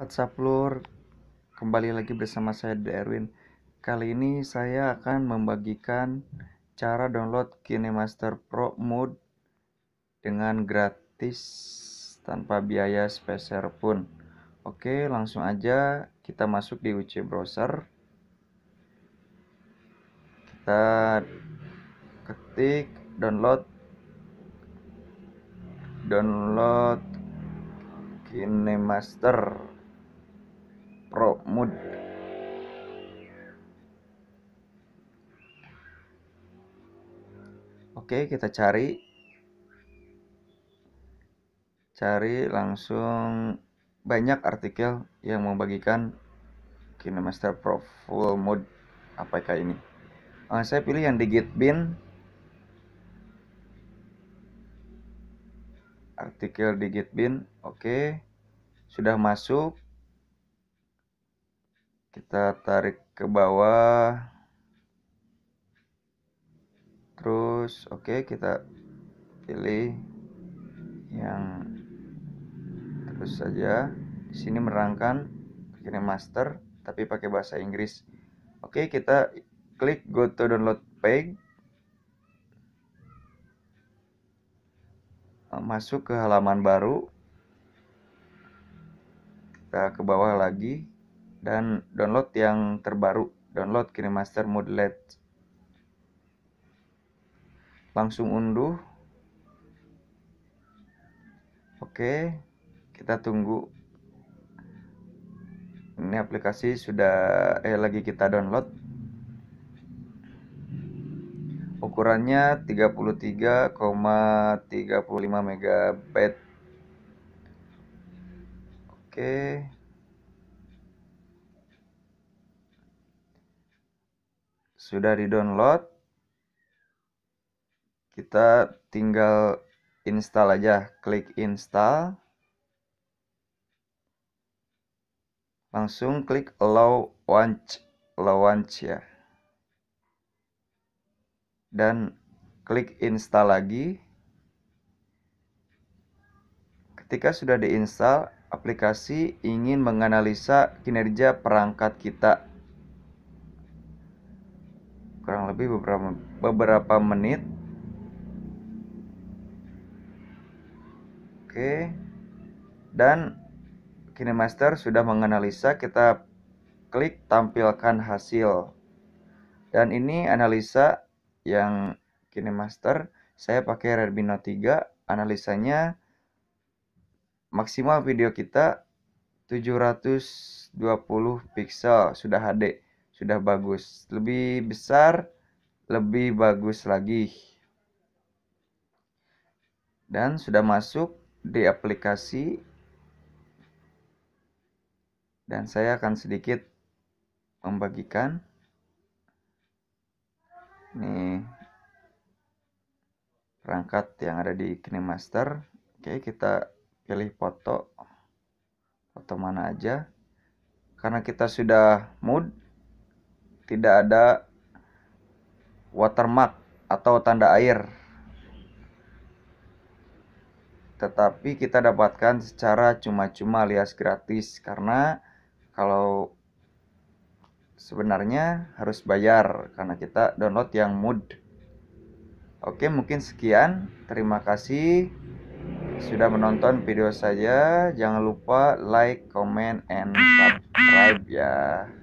WhatsApp Lur Kembali lagi bersama saya The Erwin Kali ini saya akan membagikan cara download KineMaster Pro Mode dengan gratis tanpa biaya spesial pun Oke langsung aja kita masuk di UC browser Kita ketik download download KineMaster Pro Mode. Oke, kita cari cari langsung banyak artikel yang membagikan KineMaster Pro Full Mode APK ini. Uh, saya pilih yang digit bin, Artikel digit bin. oke. Sudah masuk kita tarik ke bawah terus oke okay, kita pilih yang terus saja di sini merangkan kirim master tapi pakai bahasa Inggris oke okay, kita klik go to download page eh, masuk ke halaman baru kita ke bawah lagi dan download yang terbaru download KineMaster Moodlet langsung unduh oke kita tunggu ini aplikasi sudah eh lagi kita download ukurannya 33,35 MB oke sudah di download kita tinggal install aja klik install langsung klik allow launch launch ya dan klik install lagi ketika sudah diinstal aplikasi ingin menganalisa kinerja perangkat kita kurang lebih beberapa beberapa menit oke dan KineMaster sudah menganalisa kita klik tampilkan hasil dan ini analisa yang KineMaster saya pakai Redmi Note 3 analisanya maksimal video kita 720 pixel sudah HD sudah bagus. Lebih besar, lebih bagus lagi. Dan sudah masuk di aplikasi. Dan saya akan sedikit membagikan. Nih, perangkat yang ada di KineMaster. Oke, kita pilih foto. Foto mana aja. Karena kita sudah mood, tidak ada watermark atau tanda air tetapi kita dapatkan secara cuma-cuma alias gratis karena kalau sebenarnya harus bayar karena kita download yang mood oke mungkin sekian terima kasih sudah menonton video saya jangan lupa like comment and subscribe ya